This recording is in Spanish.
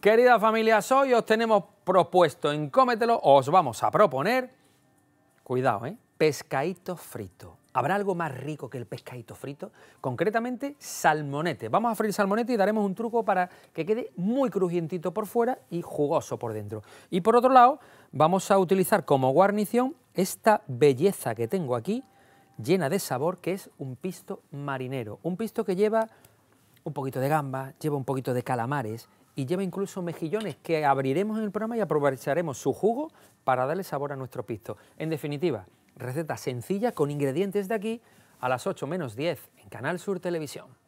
Querida familia, hoy os tenemos propuesto en Cómetelo, os vamos a proponer, cuidado, ¿eh? pescadito frito. ¿Habrá algo más rico que el pescadito frito? Concretamente, salmonete. Vamos a freír salmonete y daremos un truco para que quede muy crujientito por fuera y jugoso por dentro. Y por otro lado, vamos a utilizar como guarnición esta belleza que tengo aquí, llena de sabor, que es un pisto marinero. Un pisto que lleva un poquito de gamba, lleva un poquito de calamares y lleva incluso mejillones que abriremos en el programa y aprovecharemos su jugo para darle sabor a nuestro pisto. En definitiva, receta sencilla con ingredientes de aquí a las 8 menos 10 en Canal Sur Televisión.